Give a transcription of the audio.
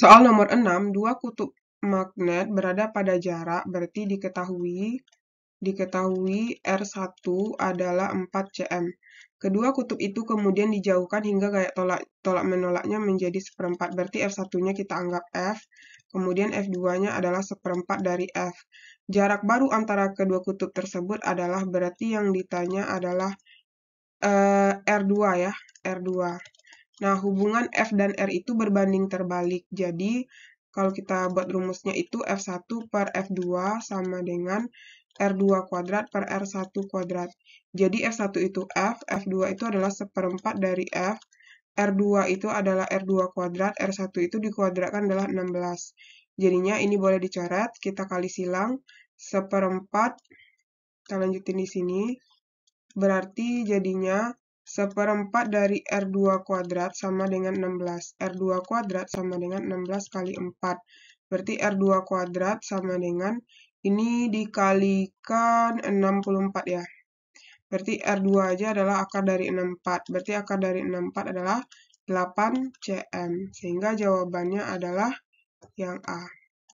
Soal nomor 6, dua kutub magnet berada pada jarak berarti diketahui diketahui R1 adalah 4 cm. Kedua kutub itu kemudian dijauhkan hingga gaya tolak, tolak menolaknya menjadi seperempat. Berarti R1-nya kita anggap F, kemudian F2-nya adalah seperempat dari F. Jarak baru antara kedua kutub tersebut adalah berarti yang ditanya adalah uh, eh, R2 ya, R2. Nah, hubungan F dan R itu berbanding terbalik. Jadi, kalau kita buat rumusnya itu F1 per F2 sama dengan R2 kuadrat per R1 kuadrat. Jadi F1 itu F, F2 itu adalah seperempat dari F, R2 itu adalah R2 kuadrat, R1 itu dikuadratkan adalah 16. Jadinya ini boleh dicoret, kita kali silang, seperempat, kita lanjutin di sini, berarti jadinya Seperempat dari R2 kuadrat sama dengan 16. R2 kuadrat sama dengan 16 kali 4. Berarti R2 kuadrat sama dengan ini dikalikan 64 ya. Berarti R2 aja adalah akar dari 64. Berarti akar dari 64 adalah 8 cm. Sehingga jawabannya adalah yang A.